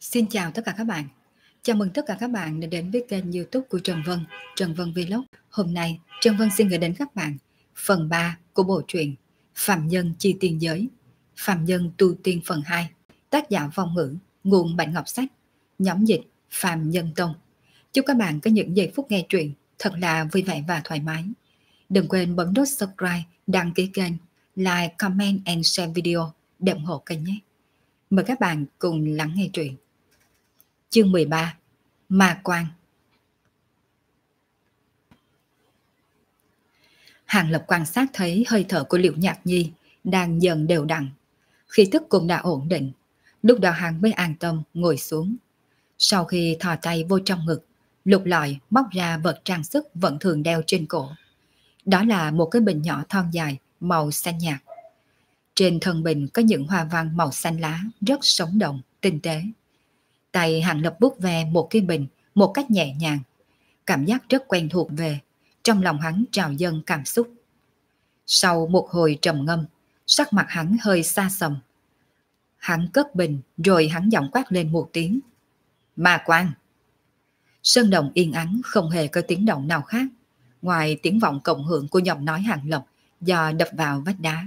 Xin chào tất cả các bạn. Chào mừng tất cả các bạn đã đến với kênh youtube của Trần Vân, Trần Vân Vlog. Hôm nay, Trần Vân xin gửi đến các bạn phần 3 của bộ truyện Phạm Nhân Chi Tiên Giới, Phạm Nhân Tu Tiên phần 2, tác giả vong ngữ, nguồn Bạch Ngọc Sách, nhóm dịch Phạm Nhân Tông. Chúc các bạn có những giây phút nghe truyện thật là vui vẻ và thoải mái. Đừng quên bấm nút subscribe, đăng ký kênh like, comment and share video để ủng hộ kênh nhé. Mời các bạn cùng lắng nghe truyện. Chương 13 Ma Quang Hàng Lập quan sát thấy hơi thở của Liệu Nhạc Nhi đang dần đều đặn. Khi thức cũng đã ổn định, lúc đó hàng mới an tâm ngồi xuống. Sau khi thò tay vô trong ngực, lục lọi móc ra vật trang sức vẫn thường đeo trên cổ. Đó là một cái bình nhỏ thon dài màu xanh nhạt. Trên thân bình có những hoa văn màu xanh lá rất sống động, tinh tế. Tay Hàng Lập bút về một cái bình một cách nhẹ nhàng. Cảm giác rất quen thuộc về, trong lòng hắn trào dâng cảm xúc. Sau một hồi trầm ngâm, sắc mặt hắn hơi xa sầm. Hắn cất bình rồi hắn giọng quát lên một tiếng. Mà quang! Sơn đồng yên ắng không hề có tiếng động nào khác, ngoài tiếng vọng cộng hưởng của giọng nói hàng lập do đập vào vách đá.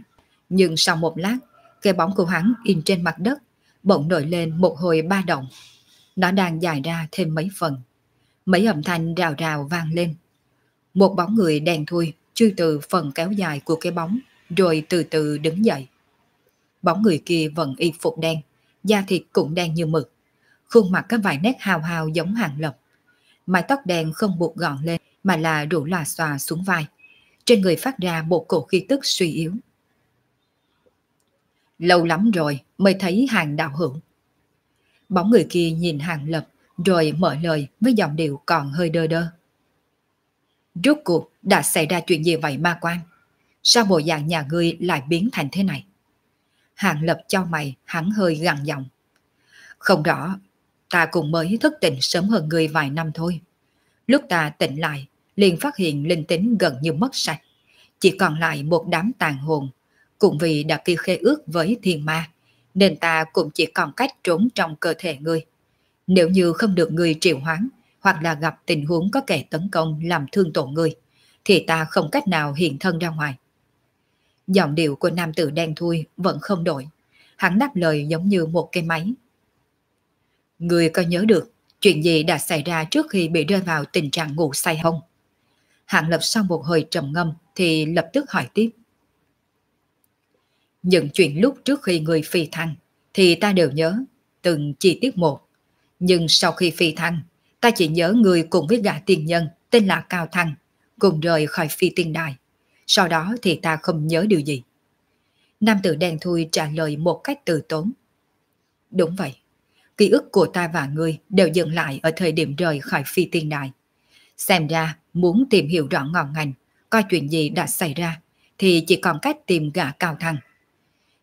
Nhưng sau một lát, cái bóng của hắn in trên mặt đất, bỗng nổi lên một hồi ba động. Nó đang dài ra thêm mấy phần. Mấy âm thanh rào rào vang lên. Một bóng người đèn thui chui từ phần kéo dài của cái bóng, rồi từ từ đứng dậy. Bóng người kia vẫn y phục đen, da thịt cũng đen như mực. Khuôn mặt có vài nét hào hào giống hàng lập. Mái tóc đen không buộc gọn lên mà là rủ lòa xòa xuống vai trên người phát ra một cổ khí tức suy yếu. Lâu lắm rồi mới thấy hàng đạo hưởng Bóng người kia nhìn hàng lập rồi mở lời với giọng điệu còn hơi đơ đơ. Rốt cuộc đã xảy ra chuyện gì vậy ma quan? Sao bộ dạng nhà ngươi lại biến thành thế này? Hàng lập cho mày hắn hơi gằn giọng. Không rõ, ta cũng mới thức tỉnh sớm hơn người vài năm thôi. Lúc ta tỉnh lại liền phát hiện linh tính gần như mất sạch. Chỉ còn lại một đám tàn hồn. Cũng vì đã ký khê ước với thiên ma, nên ta cũng chỉ còn cách trốn trong cơ thể ngươi. Nếu như không được người triệu hoán, hoặc là gặp tình huống có kẻ tấn công làm thương tổn người, thì ta không cách nào hiện thân ra ngoài. Giọng điệu của nam tử đen thui vẫn không đổi. Hắn đáp lời giống như một cái máy. Người có nhớ được chuyện gì đã xảy ra trước khi bị rơi vào tình trạng ngủ say không? Hạng Lập sau một hồi trầm ngâm thì lập tức hỏi tiếp. Những chuyện lúc trước khi người phi thăng thì ta đều nhớ, từng chi tiết một. Nhưng sau khi phi thăng, ta chỉ nhớ người cùng với gã tiền nhân tên là Cao Thăng, cùng rời khỏi phi tiên đài. Sau đó thì ta không nhớ điều gì. Nam tử đen thui trả lời một cách từ tốn. Đúng vậy, ký ức của ta và người đều dừng lại ở thời điểm rời khỏi phi tiên đài. Xem ra muốn tìm hiểu rõ ngọn ngành, coi chuyện gì đã xảy ra thì chỉ còn cách tìm gã cao thăng.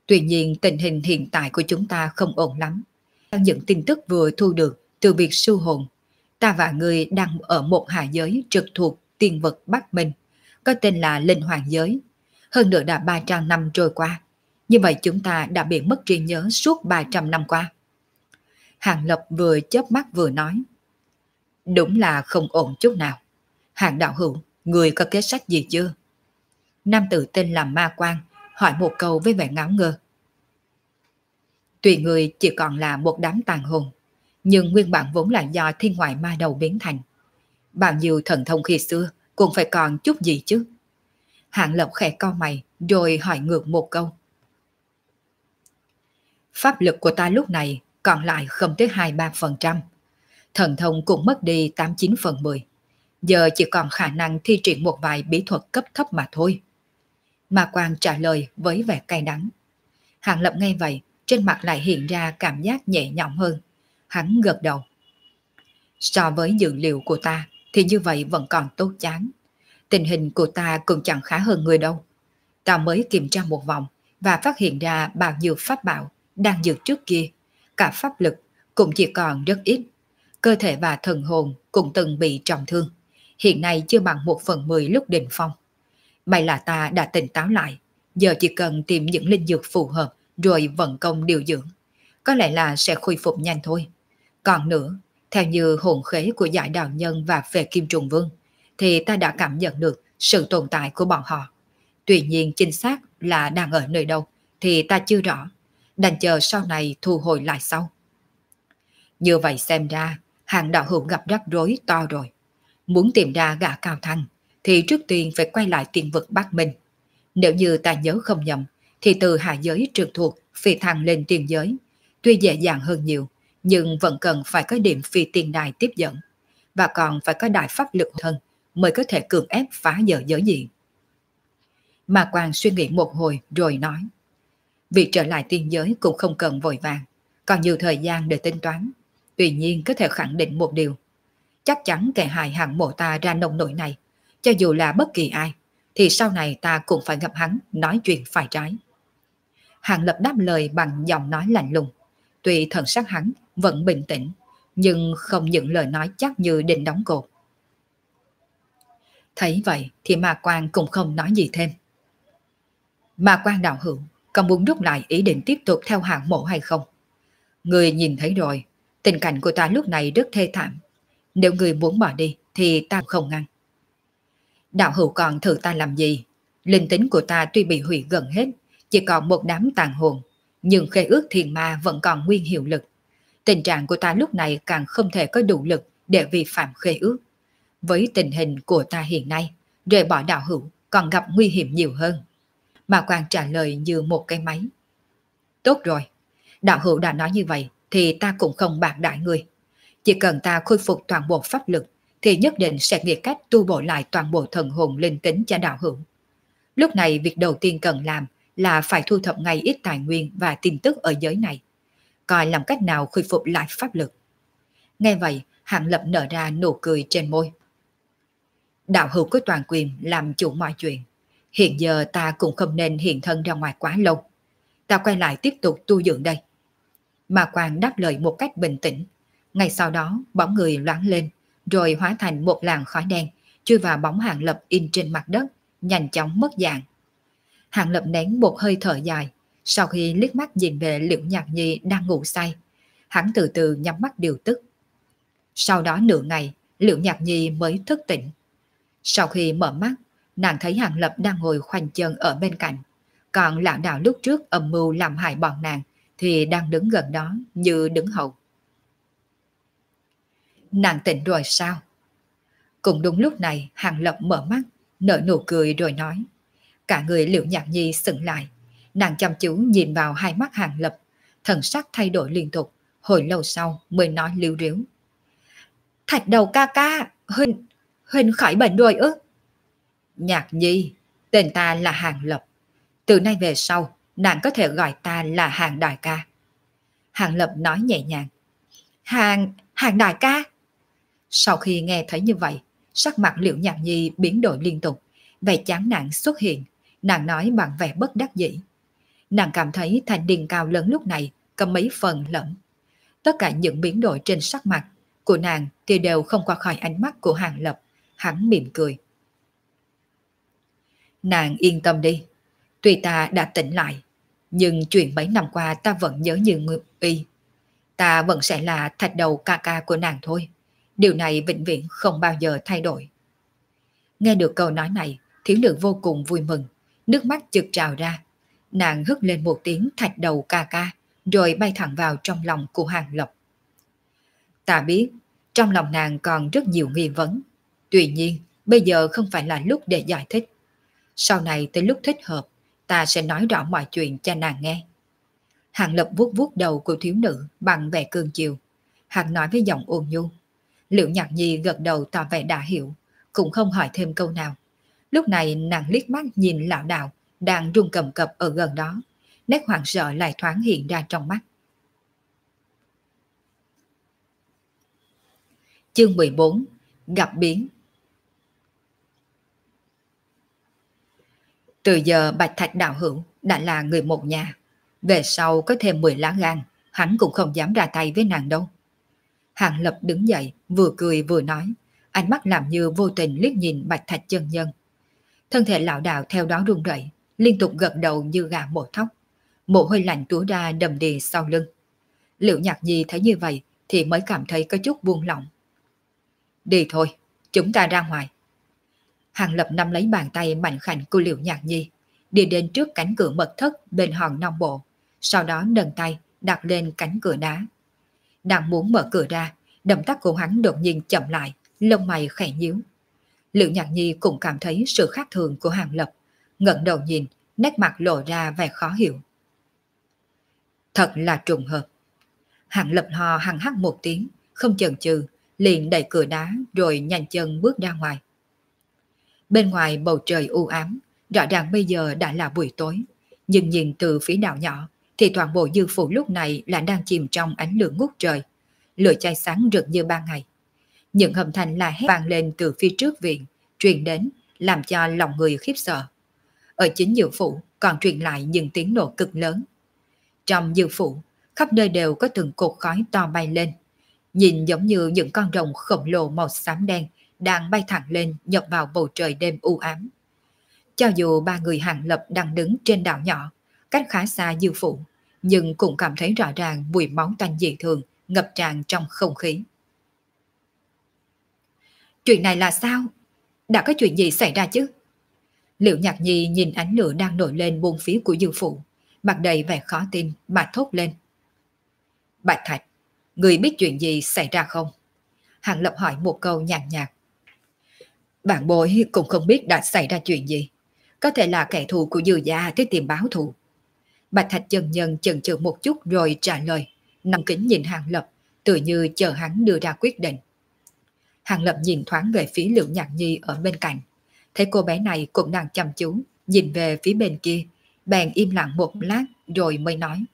Tuy nhiên tình hình hiện tại của chúng ta không ổn lắm. Theo những tin tức vừa thu được từ việc sưu hồn, ta và người đang ở một hạ giới trực thuộc tiên vật Bắc Minh, có tên là Linh Hoàng Giới. Hơn nữa đã 300 năm trôi qua, như vậy chúng ta đã bị mất trí nhớ suốt 300 năm qua. Hàng Lập vừa chớp mắt vừa nói, Đúng là không ổn chút nào. Hạng đạo hữu, người có kế sách gì chưa? Nam tử tên là Ma Quang, hỏi một câu với vẻ ngáo ngơ. Tùy người chỉ còn là một đám tàn hồn, nhưng nguyên bản vốn là do thiên ngoại ma đầu biến thành. Bao nhiêu thần thông khi xưa cũng phải còn chút gì chứ. Hạng Lộc khẽ co mày rồi hỏi ngược một câu. Pháp lực của ta lúc này còn lại không tới 2-3% thần thông cũng mất đi 89 phần 10. Giờ chỉ còn khả năng thi triển một vài bí thuật cấp thấp mà thôi. Mà Quang trả lời với vẻ cay đắng. Hàng Lập nghe vậy, trên mặt lại hiện ra cảm giác nhẹ nhõm hơn. Hắn gật đầu. So với dự liệu của ta thì như vậy vẫn còn tốt chán. Tình hình của ta cũng chẳng khá hơn người đâu. Ta mới kiểm tra một vòng và phát hiện ra bao nhiêu pháp bảo đang dược trước kia. Cả pháp lực cũng chỉ còn rất ít cơ thể và thần hồn cũng từng bị trọng thương, hiện nay chưa bằng một phần mười lúc đỉnh phong. May là ta đã tỉnh táo lại, giờ chỉ cần tìm những linh dược phù hợp rồi vận công điều dưỡng, có lẽ là sẽ khôi phục nhanh thôi. Còn nữa, theo như hồn khế của giải đạo nhân và về Kim Trùng Vương, thì ta đã cảm nhận được sự tồn tại của bọn họ. Tuy nhiên chính xác là đang ở nơi đâu thì ta chưa rõ, đành chờ sau này thu hồi lại sau. Như vậy xem ra, hàng đạo hữu gặp rắc rối to rồi. Muốn tìm ra gã cao thăng thì trước tiên phải quay lại tiền vực Bắc mình. Nếu như ta nhớ không nhầm thì từ hạ giới trực thuộc phi thăng lên tiền giới. Tuy dễ dàng hơn nhiều nhưng vẫn cần phải có điểm phi tiền đài tiếp dẫn và còn phải có đại pháp lực thân mới có thể cường ép phá giờ giới diện. Mà Quang suy nghĩ một hồi rồi nói Việc trở lại tiên giới cũng không cần vội vàng Còn nhiều thời gian để tính toán Tuy nhiên có thể khẳng định một điều, chắc chắn kẻ hại hàng mộ ta ra nông nổi này, cho dù là bất kỳ ai, thì sau này ta cũng phải gặp hắn nói chuyện phải trái. Hàng lập đáp lời bằng giọng nói lạnh lùng, tuy thần sắc hắn vẫn bình tĩnh, nhưng không những lời nói chắc như định đóng cột. Thấy vậy thì Ma Quang cũng không nói gì thêm. Ma Quang đạo hữu, còn muốn rút lại ý định tiếp tục theo hàng mộ hay không? Người nhìn thấy rồi, Tình cảnh của ta lúc này rất thê thảm. Nếu người muốn bỏ đi thì ta không ngăn. Đạo hữu còn thử ta làm gì? Linh tính của ta tuy bị hủy gần hết, chỉ còn một đám tàn hồn, nhưng khê ước thiền ma vẫn còn nguyên hiệu lực. Tình trạng của ta lúc này càng không thể có đủ lực để vi phạm khê ước. Với tình hình của ta hiện nay, rời bỏ đạo hữu còn gặp nguy hiểm nhiều hơn. Mà quan trả lời như một cái máy. Tốt rồi, đạo hữu đã nói như vậy, thì ta cũng không bạc đại người. Chỉ cần ta khôi phục toàn bộ pháp lực thì nhất định sẽ nghĩ cách tu bổ lại toàn bộ thần hồn linh tính cho đạo hữu. Lúc này việc đầu tiên cần làm là phải thu thập ngay ít tài nguyên và tin tức ở giới này, coi làm cách nào khôi phục lại pháp lực. Nghe vậy, Hạng Lập nở ra nụ cười trên môi. Đạo hữu có toàn quyền làm chủ mọi chuyện. Hiện giờ ta cũng không nên hiện thân ra ngoài quá lâu. Ta quay lại tiếp tục tu dưỡng đây mà Quang đáp lời một cách bình tĩnh. Ngay sau đó, bóng người loáng lên, rồi hóa thành một làn khói đen, chui vào bóng hàng lập in trên mặt đất, nhanh chóng mất dạng. Hàng lập nén một hơi thở dài, sau khi liếc mắt nhìn về Liễu Nhạc Nhi đang ngủ say, hắn từ từ nhắm mắt điều tức. Sau đó nửa ngày, Liễu Nhạc Nhi mới thức tỉnh. Sau khi mở mắt, nàng thấy Hàng Lập đang ngồi khoanh chân ở bên cạnh, còn lão đạo lúc trước âm mưu làm hại bọn nàng thì đang đứng gần đó như đứng hậu. Nàng tỉnh rồi sao? Cũng đúng lúc này Hàng lập mở mắt, nở nụ cười rồi nói. Cả người Liễu Nhạc Nhi sững lại, nàng chăm chú nhìn vào hai mắt Hàng Lập, thần sắc thay đổi liên tục, hồi lâu sau mới nói lưu riếu. Thạch đầu ca ca, Huynh, Huynh khỏi bệnh rồi ư? Nhạc Nhi, tên ta là Hàng Lập. Từ nay về sau, nàng có thể gọi ta là hàng đại ca. Hàng lập nói nhẹ nhàng. Hàng, hàng đại ca. Sau khi nghe thấy như vậy, sắc mặt liệu nhạc nhi biến đổi liên tục, vẻ chán nản xuất hiện, nàng nói bằng vẻ bất đắc dĩ. Nàng cảm thấy thành đình cao lớn lúc này có mấy phần lẫn. Tất cả những biến đổi trên sắc mặt của nàng thì đều không qua khỏi ánh mắt của hàng lập, hắn mỉm cười. Nàng yên tâm đi, Tùy ta đã tỉnh lại, nhưng chuyện mấy năm qua ta vẫn nhớ như người y. Ta vẫn sẽ là thạch đầu ca ca của nàng thôi. Điều này vĩnh viễn không bao giờ thay đổi. Nghe được câu nói này, thiếu nữ vô cùng vui mừng, nước mắt trực trào ra. Nàng hức lên một tiếng thạch đầu ca ca, rồi bay thẳng vào trong lòng của Hàng Lộc. Ta biết, trong lòng nàng còn rất nhiều nghi vấn. Tuy nhiên, bây giờ không phải là lúc để giải thích. Sau này tới lúc thích hợp, ta sẽ nói rõ mọi chuyện cho nàng nghe. Hàng Lập vuốt vuốt đầu của thiếu nữ bằng vẻ cường chiều. Hàng nói với giọng ôn nhu. Liệu nhạc nhi gật đầu tỏ vẻ đã hiểu, cũng không hỏi thêm câu nào. Lúc này nàng liếc mắt nhìn lão đạo đang rung cầm cập ở gần đó. Nét hoảng sợ lại thoáng hiện ra trong mắt. Chương 14 Gặp biến Từ giờ Bạch Thạch Đạo Hữu đã là người một nhà. Về sau có thêm 10 lá gan, hắn cũng không dám ra tay với nàng đâu. Hàng Lập đứng dậy, vừa cười vừa nói, ánh mắt làm như vô tình liếc nhìn Bạch Thạch chân nhân. Thân thể lão đạo theo đó run rẩy, liên tục gật đầu như gà mổ thóc. Mồ hôi lạnh túa ra đầm đìa sau lưng. Liệu nhạc nhi thấy như vậy thì mới cảm thấy có chút buông lỏng. Đi thôi, chúng ta ra ngoài, Hàng Lập nắm lấy bàn tay mạnh khảnh của Liễu Nhạc Nhi, đi đến trước cánh cửa mật thất bên hòn non bộ, sau đó nâng tay đặt lên cánh cửa đá. Đang muốn mở cửa ra, động tác của hắn đột nhiên chậm lại, lông mày khẽ nhíu. Liễu Nhạc Nhi cũng cảm thấy sự khác thường của Hàng Lập, ngẩng đầu nhìn, nét mặt lộ ra vẻ khó hiểu. Thật là trùng hợp. Hàng Lập ho hằng hắc một tiếng, không chần chừ, liền đẩy cửa đá rồi nhanh chân bước ra ngoài. Bên ngoài bầu trời u ám, rõ ràng bây giờ đã là buổi tối. Nhưng nhìn từ phía đảo nhỏ, thì toàn bộ dư phủ lúc này là đang chìm trong ánh lửa ngút trời. Lửa chai sáng rực như ban ngày. Những hầm thanh la hét vang lên từ phía trước viện, truyền đến, làm cho lòng người khiếp sợ. Ở chính dư phủ còn truyền lại những tiếng nổ cực lớn. Trong dư phủ, khắp nơi đều có từng cột khói to bay lên. Nhìn giống như những con rồng khổng lồ màu xám đen đang bay thẳng lên nhập vào bầu trời đêm u ám. Cho dù ba người hàng lập đang đứng trên đảo nhỏ, cách khá xa dư phụ, nhưng cũng cảm thấy rõ ràng mùi máu tanh dị thường ngập tràn trong không khí. Chuyện này là sao? Đã có chuyện gì xảy ra chứ? Liệu nhạc nhi nhìn ánh lửa đang nổi lên buôn phía của dư phụ, mặt đầy vẻ khó tin mà thốt lên. Bạch Thạch, người biết chuyện gì xảy ra không? Hàng Lập hỏi một câu nhàn nhạt, nhạt, bạn bối cũng không biết đã xảy ra chuyện gì. Có thể là kẻ thù của dư gia tới tìm báo thù. Bạch Thạch Trần Nhân chần chừ một chút rồi trả lời. Nằm kính nhìn Hàng Lập, tự như chờ hắn đưa ra quyết định. Hàng Lập nhìn thoáng về phía Liễu Nhạc Nhi ở bên cạnh. Thấy cô bé này cũng đang chăm chú, nhìn về phía bên kia. Bèn im lặng một lát rồi mới nói.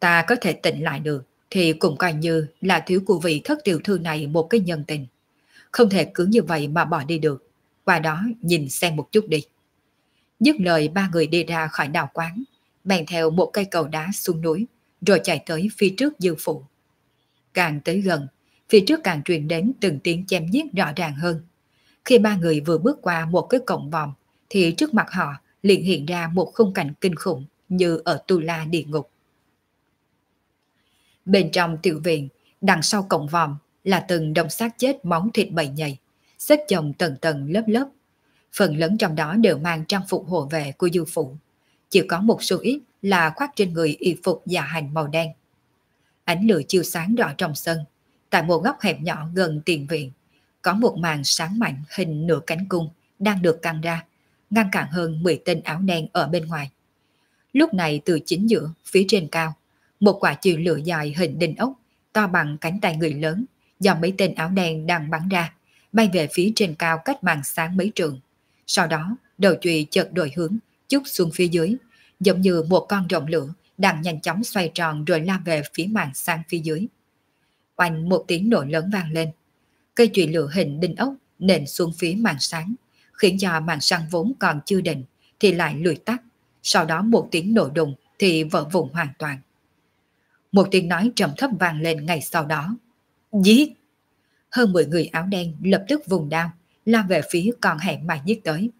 Ta có thể tỉnh lại được thì cũng coi như là thiếu của vị thất tiểu thư này một cái nhân tình không thể cứ như vậy mà bỏ đi được. Qua đó nhìn xem một chút đi. Dứt lời ba người đi ra khỏi đào quán, bèn theo một cây cầu đá xuống núi, rồi chạy tới phía trước dư phụ. Càng tới gần, phía trước càng truyền đến từng tiếng chém giết rõ ràng hơn. Khi ba người vừa bước qua một cái cổng vòm, thì trước mặt họ liền hiện ra một khung cảnh kinh khủng như ở tu la địa ngục. Bên trong tiểu viện, đằng sau cổng vòm là từng đồng xác chết móng thịt bầy nhầy, xếp chồng tầng tầng lớp lớp. Phần lớn trong đó đều mang trang phục hộ vệ của du phụ. Chỉ có một số ít là khoác trên người y phục dạ hành màu đen. Ánh lửa chiếu sáng đỏ trong sân, tại một góc hẹp nhỏ gần tiền viện, có một màn sáng mạnh hình nửa cánh cung đang được căng ra, ngăn cản hơn 10 tên áo đen ở bên ngoài. Lúc này từ chính giữa, phía trên cao, một quả chiều lửa dài hình đinh ốc to bằng cánh tay người lớn do mấy tên áo đen đang bắn ra, bay về phía trên cao cách màn sáng mấy trượng Sau đó, đầu chùy chợt đổi hướng, chút xuống phía dưới, giống như một con rồng lửa đang nhanh chóng xoay tròn rồi lao về phía màn sáng phía dưới. Oanh một tiếng nổ lớn vang lên. Cây chùy lửa hình đinh ốc nện xuống phía màn sáng, khiến cho màn sáng vốn còn chưa định thì lại lùi tắt. Sau đó một tiếng nổ đùng thì vỡ vụn hoàn toàn. Một tiếng nói trầm thấp vang lên ngay sau đó. Giết! Hơn 10 người áo đen lập tức vùng đao, lao về phía con hẹn mà giết tới.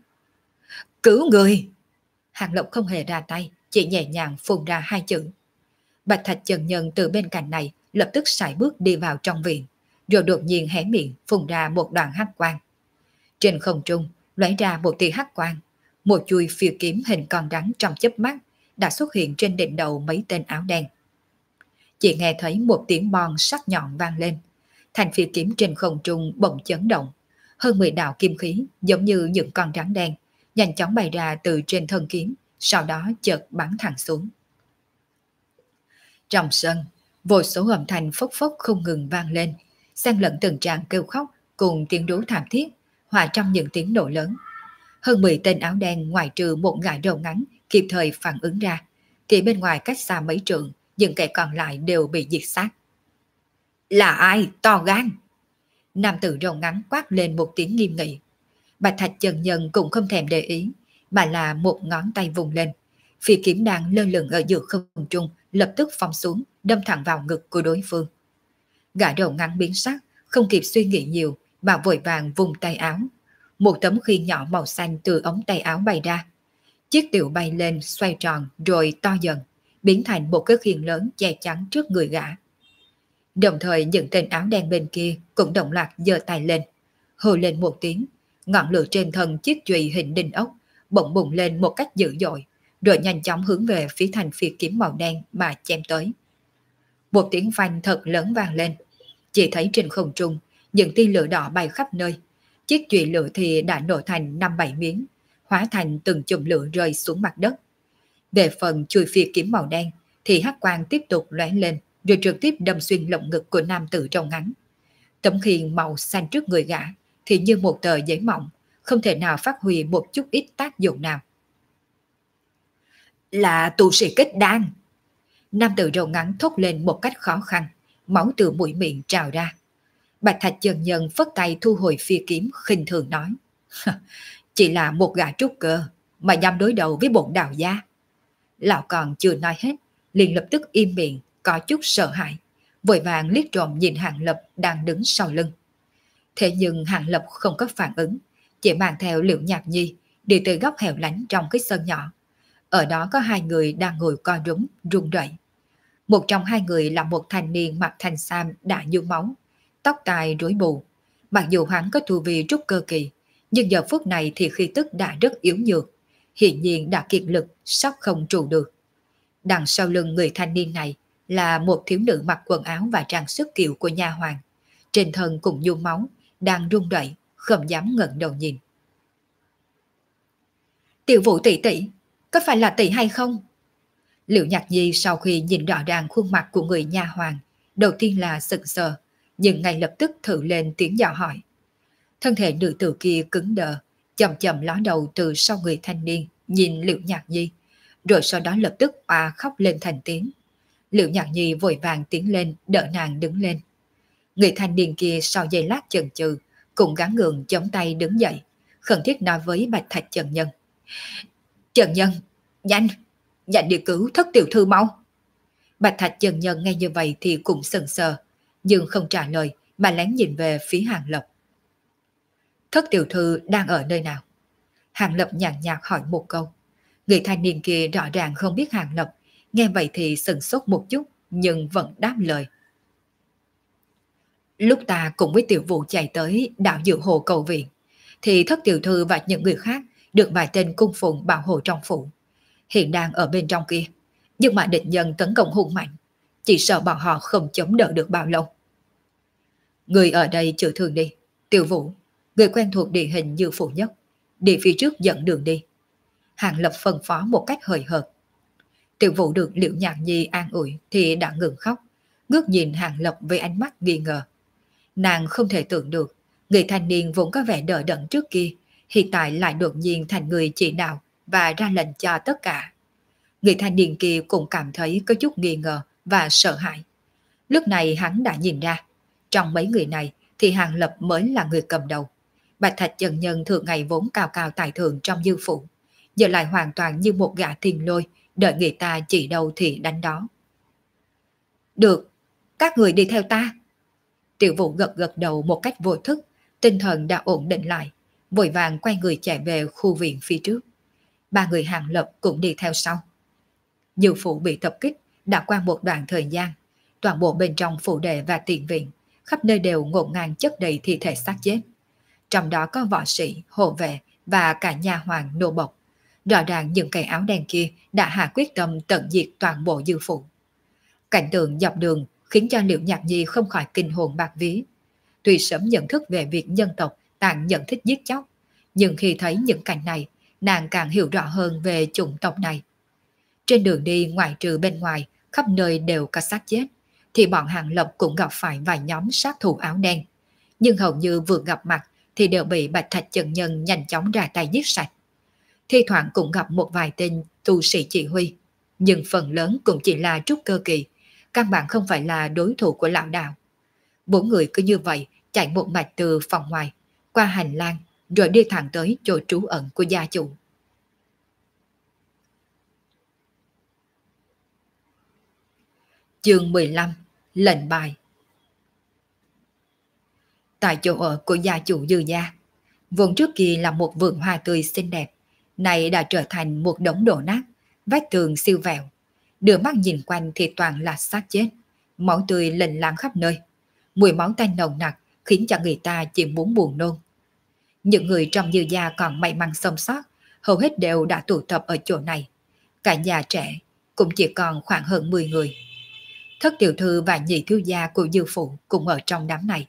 Cứu người! Hàng Lộc không hề ra tay, chỉ nhẹ nhàng phun ra hai chữ. Bạch Thạch Trần Nhân từ bên cạnh này lập tức sải bước đi vào trong viện, rồi đột nhiên hé miệng phun ra một đoạn hắc quang. Trên không trung lóe ra một tia hắc quang, một chuôi phiêu kiếm hình con rắn trong chớp mắt đã xuất hiện trên đỉnh đầu mấy tên áo đen chỉ nghe thấy một tiếng bon sắc nhọn vang lên. Thành phi kiếm trên không trung bỗng chấn động. Hơn 10 đạo kim khí giống như những con rắn đen, nhanh chóng bay ra từ trên thân kiếm, sau đó chợt bắn thẳng xuống. Trong sân, vô số âm thanh phốc phốc không ngừng vang lên, xen lẫn từng trạng kêu khóc cùng tiếng rú thảm thiết, hòa trong những tiếng nổ lớn. Hơn 10 tên áo đen ngoài trừ một gã đầu ngắn kịp thời phản ứng ra, thì bên ngoài cách xa mấy trượng những kẻ còn lại đều bị diệt sát. Là ai to gan? Nam tử rồng ngắn quát lên một tiếng nghiêm nghị. Bạch Thạch Trần Nhân cũng không thèm để ý, mà là một ngón tay vùng lên. Phi kiếm đang lơ lửng ở giữa không trung lập tức phong xuống, đâm thẳng vào ngực của đối phương. Gã đầu ngắn biến sắc, không kịp suy nghĩ nhiều, mà vội vàng vùng tay áo. Một tấm khi nhỏ màu xanh từ ống tay áo bay ra. Chiếc tiểu bay lên, xoay tròn, rồi to dần biến thành một cái khiên lớn che chắn trước người gã. Đồng thời những tên áo đen bên kia cũng động loạt giơ tay lên, hô lên một tiếng, ngọn lửa trên thân chiếc chùy hình đinh ốc bỗng bùng lên một cách dữ dội, rồi nhanh chóng hướng về phía thành phi kiếm màu đen mà chém tới. Một tiếng phanh thật lớn vang lên, chỉ thấy trên không trung những tia lửa đỏ bay khắp nơi, chiếc chùy lửa thì đã nổ thành năm bảy miếng, hóa thành từng chùm lửa rơi xuống mặt đất. Về phần chùi phi kiếm màu đen thì hắc quang tiếp tục lóe lên rồi trực tiếp đâm xuyên lồng ngực của nam tử trong ngắn. Tấm khiên màu xanh trước người gã thì như một tờ giấy mỏng, không thể nào phát huy một chút ít tác dụng nào. Là tu sĩ kết đan. Nam tử râu ngắn thốt lên một cách khó khăn, máu từ mũi miệng trào ra. Bạch Thạch Trần Nhân phất tay thu hồi phi kiếm khinh thường nói. Chỉ là một gã trúc cơ mà dám đối đầu với bổn đạo gia. Lão còn chưa nói hết, liền lập tức im miệng, có chút sợ hãi, vội vàng liếc trộm nhìn Hàng Lập đang đứng sau lưng. Thế nhưng Hàng Lập không có phản ứng, chỉ mang theo Liễu Nhạc Nhi đi tới góc hẻo lánh trong cái sân nhỏ. Ở đó có hai người đang ngồi co rúm, run rẩy. Một trong hai người là một thanh niên mặc thành sam đã nhu máu, tóc tai rối bù. Mặc dù hắn có thù vi trúc cơ kỳ, nhưng giờ phút này thì khi tức đã rất yếu nhược, hiển nhiên đã kiệt lực, sắp không trụ được. Đằng sau lưng người thanh niên này là một thiếu nữ mặc quần áo và trang sức kiểu của nhà hoàng. Trên thân cùng nhu máu, đang rung đậy, không dám ngẩng đầu nhìn. Tiểu vũ tỷ tỷ, có phải là tỷ hay không? Liệu nhạc nhi sau khi nhìn rõ ràng khuôn mặt của người nhà hoàng, đầu tiên là sững sờ, nhưng ngay lập tức thử lên tiếng dò hỏi. Thân thể nữ tử kia cứng đờ, chậm chậm ló đầu từ sau người thanh niên, nhìn Liễu Nhạc Nhi, rồi sau đó lập tức à khóc lên thành tiếng. Liễu Nhạc Nhi vội vàng tiến lên, đỡ nàng đứng lên. Người thanh niên kia sau giây lát chần chừ, cũng gắng gượng chống tay đứng dậy, khẩn thiết nói với Bạch Thạch Trần Nhân. Trần Nhân, nhanh, nhanh đi cứu thất tiểu thư mau. Bạch Thạch Trần Nhân nghe như vậy thì cũng sần sờ, nhưng không trả lời mà lén nhìn về phía Hàng Lộc thất tiểu thư đang ở nơi nào? Hàng Lập nhàn nhạt hỏi một câu. Người thanh niên kia rõ ràng không biết Hàng Lập, nghe vậy thì sừng sốt một chút nhưng vẫn đáp lời. Lúc ta cùng với tiểu vụ chạy tới đảo dự hồ cầu viện, thì thất tiểu thư và những người khác được vài tên cung phụng bảo hộ trong phủ. Hiện đang ở bên trong kia, nhưng mà địch nhân tấn công hung mạnh, chỉ sợ bọn họ không chống đỡ được bao lâu. Người ở đây chữa thường đi, tiểu vũ, Người quen thuộc địa hình như phụ nhất, đi phía trước dẫn đường đi. Hàng Lập phân phó một cách hời hợt. Tiểu vũ được Liễu Nhạc Nhi an ủi thì đã ngừng khóc, ngước nhìn Hàng Lập với ánh mắt nghi ngờ. Nàng không thể tưởng được, người thanh niên vốn có vẻ đỡ đẫn trước kia, hiện tại lại đột nhiên thành người chỉ đạo và ra lệnh cho tất cả. Người thanh niên kia cũng cảm thấy có chút nghi ngờ và sợ hãi. Lúc này hắn đã nhìn ra, trong mấy người này thì Hàng Lập mới là người cầm đầu. Bạch Thạch Trần Nhân thường ngày vốn cao cao tài thượng trong dư phụ giờ lại hoàn toàn như một gã thiên lôi, đợi người ta chỉ đầu thì đánh đó. Được, các người đi theo ta. Tiểu vũ gật gật đầu một cách vô thức, tinh thần đã ổn định lại, vội vàng quay người chạy về khu viện phía trước. Ba người hàng lập cũng đi theo sau. Dư phụ bị tập kích đã qua một đoạn thời gian, toàn bộ bên trong phủ đệ và tiện viện, khắp nơi đều ngổn ngang chất đầy thi thể xác chết trong đó có võ sĩ, hộ vệ và cả nhà hoàng nô bộc. Rõ ràng những kẻ áo đen kia đã hạ quyết tâm tận diệt toàn bộ dư phụ. Cảnh tượng dọc đường khiến cho Liễu Nhạc Nhi không khỏi kinh hồn bạc ví Tuy sớm nhận thức về việc dân tộc tàn nhận thích giết chóc, nhưng khi thấy những cảnh này, nàng càng hiểu rõ hơn về chủng tộc này. Trên đường đi ngoại trừ bên ngoài, khắp nơi đều có xác chết, thì bọn hàng lập cũng gặp phải vài nhóm sát thủ áo đen. Nhưng hầu như vừa gặp mặt thì đều bị Bạch Thạch Trần Nhân nhanh chóng ra tay giết sạch. Thi thoảng cũng gặp một vài tên tu sĩ chỉ huy, nhưng phần lớn cũng chỉ là trúc cơ kỳ, căn bản không phải là đối thủ của lão đạo. Bốn người cứ như vậy chạy một mạch từ phòng ngoài, qua hành lang, rồi đi thẳng tới chỗ trú ẩn của gia chủ. Chương 15 Lệnh bài tại chỗ ở của gia chủ dư gia. vườn trước kia là một vườn hoa tươi xinh đẹp, này đã trở thành một đống đổ nát, vách tường siêu vẹo. Đưa mắt nhìn quanh thì toàn là xác chết, máu tươi lình láng khắp nơi. Mùi máu tanh nồng nặc khiến cho người ta chỉ muốn buồn nôn. Những người trong dư gia còn may mắn sống sót, hầu hết đều đã tụ tập ở chỗ này. Cả nhà trẻ cũng chỉ còn khoảng hơn 10 người. Thất tiểu thư và nhị thiếu gia của dư phụ cũng ở trong đám này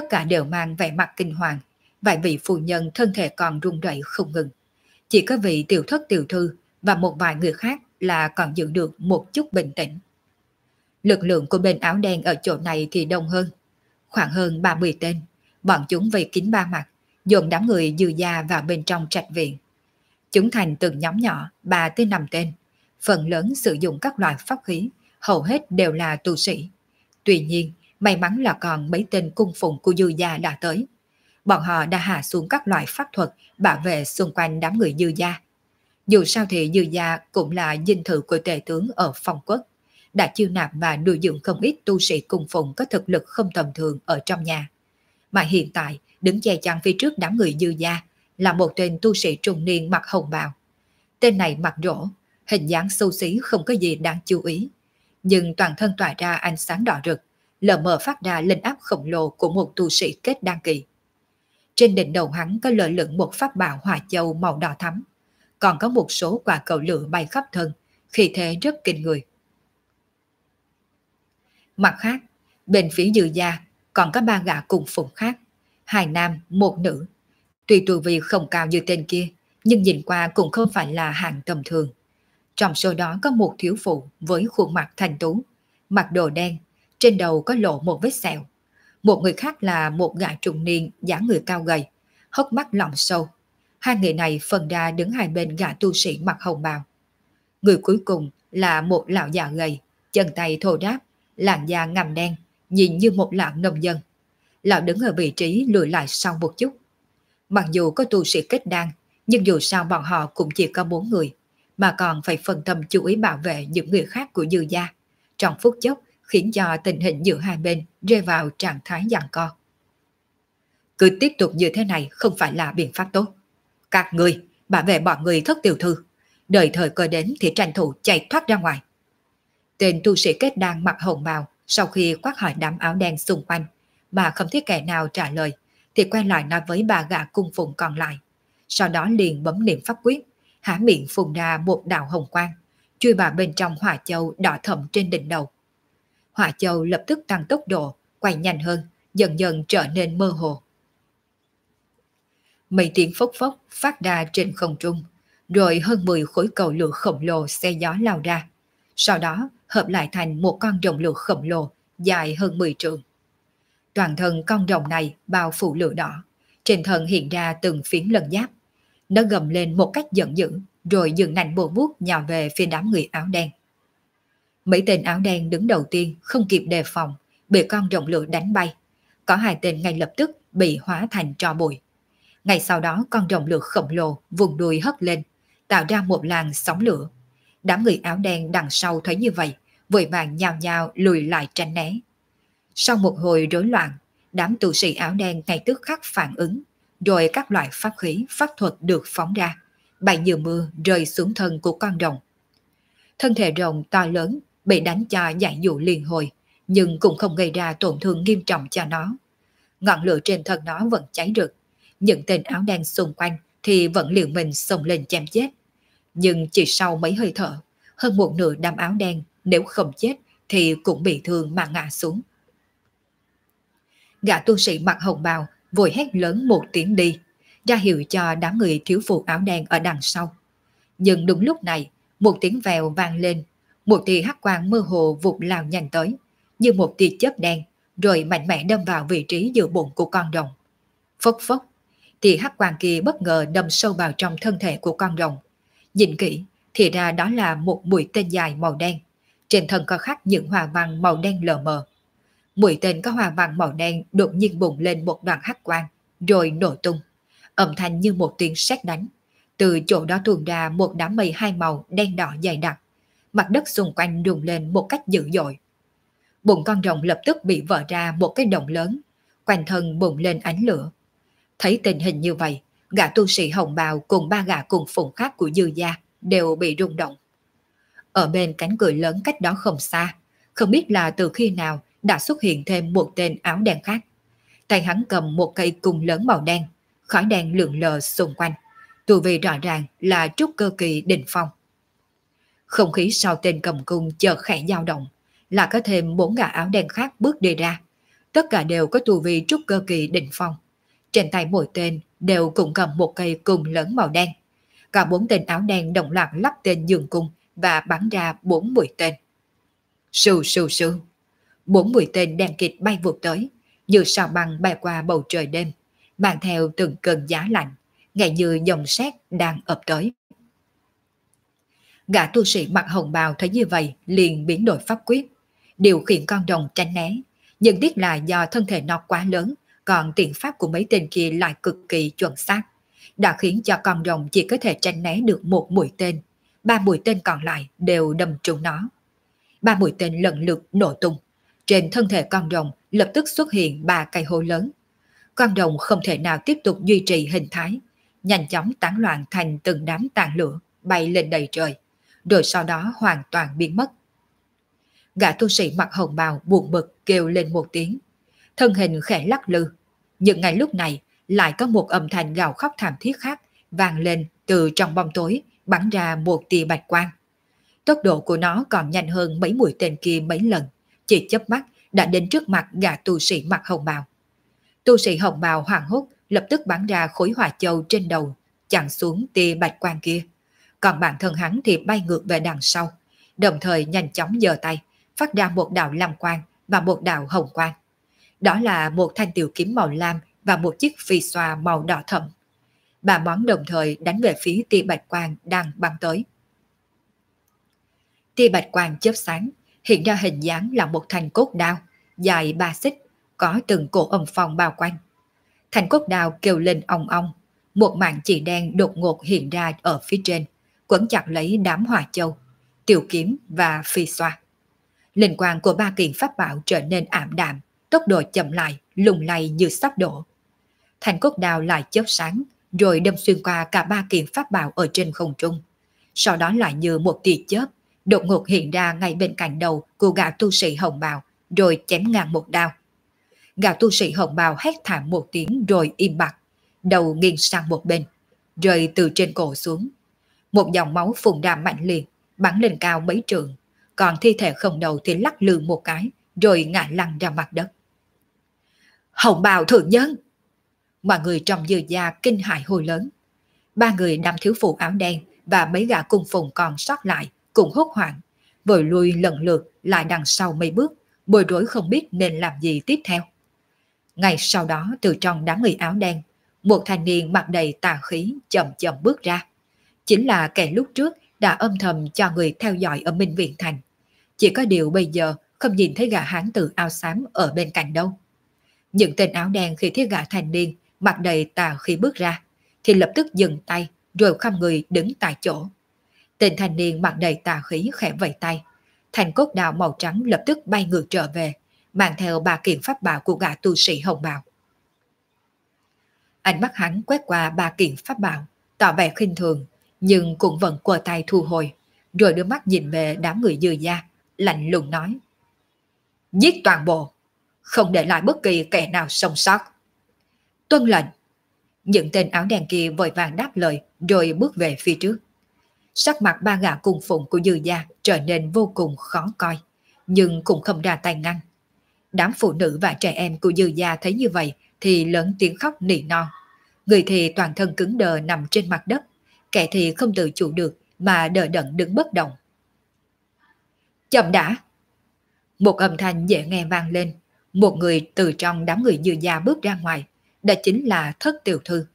tất cả đều mang vẻ mặt kinh hoàng, vài vị phụ nhân thân thể còn run rẩy không ngừng. Chỉ có vị tiểu thất tiểu thư và một vài người khác là còn giữ được một chút bình tĩnh. Lực lượng của bên áo đen ở chỗ này thì đông hơn, khoảng hơn 30 tên. Bọn chúng vây kín ba mặt, dồn đám người dư gia vào bên trong trạch viện. Chúng thành từng nhóm nhỏ, ba tới năm tên. Phần lớn sử dụng các loại pháp khí, hầu hết đều là tu sĩ. Tuy nhiên, May mắn là còn mấy tên cung phụng của dư gia đã tới. Bọn họ đã hạ xuống các loại pháp thuật bảo vệ xung quanh đám người dư gia. Dù sao thì dư gia cũng là dinh thự của tề tướng ở phong quốc, đã chiêu nạp và nuôi dưỡng không ít tu sĩ cung phụng có thực lực không tầm thường ở trong nhà. Mà hiện tại, đứng che chắn phía trước đám người dư gia là một tên tu sĩ trung niên mặc hồng bào. Tên này mặc rỗ, hình dáng xấu xí không có gì đáng chú ý, nhưng toàn thân tỏa ra ánh sáng đỏ rực, lờ mờ phát ra linh áp khổng lồ của một tu sĩ kết đan kỳ. Trên đỉnh đầu hắn có lờ lửng một pháp bảo hỏa châu màu đỏ thắm, còn có một số quả cầu lửa bay khắp thân, khi thế rất kinh người. Mặt khác, bên phía dư gia còn có ba gã cùng phụng khác, hai nam, một nữ. Tuy tu vị không cao như tên kia, nhưng nhìn qua cũng không phải là hạng tầm thường. Trong số đó có một thiếu phụ với khuôn mặt thành tú, mặc đồ đen, trên đầu có lộ một vết sẹo. Một người khác là một gã trung niên dáng người cao gầy, hốc mắt lòng sâu. Hai người này phần đa đứng hai bên gã tu sĩ mặc hồng bào. Người cuối cùng là một lão già gầy, chân tay thô ráp, làn da ngầm đen, nhìn như một lão nông dân. Lão đứng ở vị trí lùi lại sau một chút. Mặc dù có tu sĩ kết đan, nhưng dù sao bọn họ cũng chỉ có bốn người, mà còn phải phần tâm chú ý bảo vệ những người khác của dư gia. Trong phút chốc, khiến cho tình hình giữa hai bên rơi vào trạng thái giằng co. Cứ tiếp tục như thế này không phải là biện pháp tốt. Các người, bảo vệ bọn người thất tiểu thư, đợi thời cơ đến thì tranh thủ chạy thoát ra ngoài. Tên tu sĩ kết đang mặc hồng bào sau khi quát hỏi đám áo đen xung quanh mà không thấy kẻ nào trả lời thì quay lại nói với bà gà cung phụng còn lại. Sau đó liền bấm niệm pháp quyết, há miệng phùng ra một đạo hồng quang, chui vào bên trong hỏa châu đỏ thẫm trên đỉnh đầu hỏa châu lập tức tăng tốc độ, quay nhanh hơn, dần dần trở nên mơ hồ. Mấy tiếng phốc phốc phát ra trên không trung, rồi hơn 10 khối cầu lửa khổng lồ xe gió lao ra. Sau đó hợp lại thành một con rồng lửa khổng lồ dài hơn 10 trượng. Toàn thân con rồng này bao phủ lửa đỏ, trên thân hiện ra từng phiến lân giáp. Nó gầm lên một cách giận dữ rồi dừng nành bộ vuốt nhào về phía đám người áo đen. Mấy tên áo đen đứng đầu tiên không kịp đề phòng, bị con rồng lửa đánh bay. Có hai tên ngay lập tức bị hóa thành tro bụi. Ngay sau đó con rồng lửa khổng lồ vùng đuôi hất lên, tạo ra một làn sóng lửa. Đám người áo đen đằng sau thấy như vậy, vội vàng nhào nhào lùi lại tránh né. Sau một hồi rối loạn, đám tu sĩ áo đen ngay tức khắc phản ứng, rồi các loại pháp khí, pháp thuật được phóng ra, bay như mưa rơi xuống thân của con rồng. Thân thể rồng to lớn bị đánh cho giải dụ liền hồi, nhưng cũng không gây ra tổn thương nghiêm trọng cho nó. Ngọn lửa trên thân nó vẫn cháy rực, những tên áo đen xung quanh thì vẫn liều mình xông lên chém chết. Nhưng chỉ sau mấy hơi thở, hơn một nửa đám áo đen nếu không chết thì cũng bị thương mà ngã xuống. Gã tu sĩ mặc hồng bào vội hét lớn một tiếng đi, ra hiệu cho đám người thiếu phụ áo đen ở đằng sau. Nhưng đúng lúc này, một tiếng vèo vang lên một tia hắc quang mơ hồ vụt lao nhanh tới, như một tia chớp đen, rồi mạnh mẽ đâm vào vị trí giữa bụng của con rồng. Phốc phốc, tia hắc quang kia bất ngờ đâm sâu vào trong thân thể của con rồng. Nhìn kỹ, thì ra đó là một mũi tên dài màu đen. Trên thân có khắc những hòa văn màu đen lờ mờ. Mũi tên có hòa văn màu đen đột nhiên bùng lên một đoạn hắc quang, rồi nổ tung. Âm thanh như một tiếng sét đánh. Từ chỗ đó tuôn ra một đám mây hai màu đen đỏ dày đặc mặt đất xung quanh rung lên một cách dữ dội. Bụng con rồng lập tức bị vỡ ra một cái động lớn, quanh thân bùng lên ánh lửa. Thấy tình hình như vậy, gã tu sĩ hồng bào cùng ba gã cùng phụng khác của dư gia đều bị rung động. Ở bên cánh cửa lớn cách đó không xa, không biết là từ khi nào đã xuất hiện thêm một tên áo đen khác. Tay hắn cầm một cây cung lớn màu đen, khói đen lượn lờ xung quanh. Tù vị rõ ràng là trúc cơ kỳ đỉnh phong. Không khí sau tên cầm cung chợt khẽ dao động, là có thêm bốn gã áo đen khác bước đi ra. Tất cả đều có tu vi trúc cơ kỳ đỉnh phong. Trên tay mỗi tên đều cùng cầm một cây cung lớn màu đen. Cả bốn tên áo đen đồng loạt lắp tên giường cung và bắn ra bốn mũi tên. Sù sù sù. Bốn mũi tên đen kịt bay vụt tới, như sao băng bay qua bầu trời đêm, mang theo từng cơn giá lạnh, ngay như dòng xét đang ập tới. Gã tu sĩ mặc hồng bào thấy như vậy liền biến đổi pháp quyết. Điều khiển con rồng tránh né. Nhưng tiếc là do thân thể nó quá lớn, còn tiền pháp của mấy tên kia lại cực kỳ chuẩn xác. Đã khiến cho con rồng chỉ có thể tránh né được một mũi tên. Ba mũi tên còn lại đều đâm trúng nó. Ba mũi tên lần lượt nổ tung. Trên thân thể con rồng lập tức xuất hiện ba cây hố lớn. Con rồng không thể nào tiếp tục duy trì hình thái. Nhanh chóng tán loạn thành từng đám tàn lửa bay lên đầy trời rồi sau đó hoàn toàn biến mất. Gã tu sĩ mặc hồng bào buồn bực kêu lên một tiếng. Thân hình khẽ lắc lư. Nhưng ngay lúc này lại có một âm thanh gào khóc thảm thiết khác vang lên từ trong bóng tối bắn ra một tia bạch quang. Tốc độ của nó còn nhanh hơn mấy mũi tên kia mấy lần, chỉ chớp mắt đã đến trước mặt gã tu sĩ mặc hồng bào. Tu sĩ hồng bào hoảng hốt lập tức bắn ra khối hỏa châu trên đầu, chặn xuống tia bạch quang kia còn bản thân hắn thì bay ngược về đằng sau, đồng thời nhanh chóng giơ tay, phát ra một đạo lam quang và một đạo hồng quang. Đó là một thanh tiểu kiếm màu lam và một chiếc phi xoa màu đỏ thẫm. bà món đồng thời đánh về phía tia bạch quang đang băng tới. Tia bạch quang chớp sáng, hiện ra hình dáng là một thanh cốt đao, dài ba xích, có từng cổ âm phong bao quanh. Thanh cốt đao kêu lên ong ong, một mạng chỉ đen đột ngột hiện ra ở phía trên quấn chặt lấy đám hòa châu, tiểu kiếm và phi xoa. Linh quang của ba kiện pháp bảo trở nên ảm đạm, tốc độ chậm lại, lùng lay như sắp đổ. Thành cốt đào lại chớp sáng, rồi đâm xuyên qua cả ba kiện pháp bảo ở trên không trung. Sau đó lại như một tia chớp, đột ngột hiện ra ngay bên cạnh đầu của gã tu sĩ hồng bào, rồi chém ngang một đao. Gã tu sĩ hồng bào hét thảm một tiếng rồi im bặt, đầu nghiêng sang một bên, rơi từ trên cổ xuống, một dòng máu phùng đàm mạnh liệt, bắn lên cao mấy trường, còn thi thể không đầu thì lắc lư một cái, rồi ngã lăn ra mặt đất. Hồng bào thượng nhân! Mọi người trong dư gia kinh hại hồi lớn. Ba người nam thiếu phụ áo đen và mấy gã cung phùng còn sót lại cùng hốt hoảng, vội lui lần lượt lại đằng sau mấy bước, bồi rối không biết nên làm gì tiếp theo. Ngay sau đó từ trong đám người áo đen, một thanh niên mặc đầy tà khí chậm chậm bước ra chính là kẻ lúc trước đã âm thầm cho người theo dõi ở Minh Viện Thành. Chỉ có điều bây giờ không nhìn thấy gã hán tử ao xám ở bên cạnh đâu. Những tên áo đen khi thấy gã thành niên mặt đầy tà khi bước ra, thì lập tức dừng tay rồi khăm người đứng tại chỗ. Tên thanh niên mặt đầy tà khí khẽ vẫy tay. Thành cốt đào màu trắng lập tức bay ngược trở về, mang theo ba kiện pháp bảo của gã tu sĩ hồng bào. Ánh mắt hắn quét qua ba kiện pháp bảo, tỏ vẻ khinh thường, nhưng cũng vẫn quờ tay thu hồi, rồi đưa mắt nhìn về đám người dư gia, lạnh lùng nói. Giết toàn bộ, không để lại bất kỳ kẻ nào sống sót. Tuân lệnh, những tên áo đen kia vội vàng đáp lời rồi bước về phía trước. Sắc mặt ba gã cùng phụng của dư gia trở nên vô cùng khó coi, nhưng cũng không ra tay ngăn. Đám phụ nữ và trẻ em của dư gia thấy như vậy thì lớn tiếng khóc nỉ non. Người thì toàn thân cứng đờ nằm trên mặt đất, kẻ thì không tự chủ được mà đờ đẫn đứng bất động. Chậm đã! Một âm thanh dễ nghe vang lên, một người từ trong đám người dư gia bước ra ngoài, đó chính là thất tiểu thư.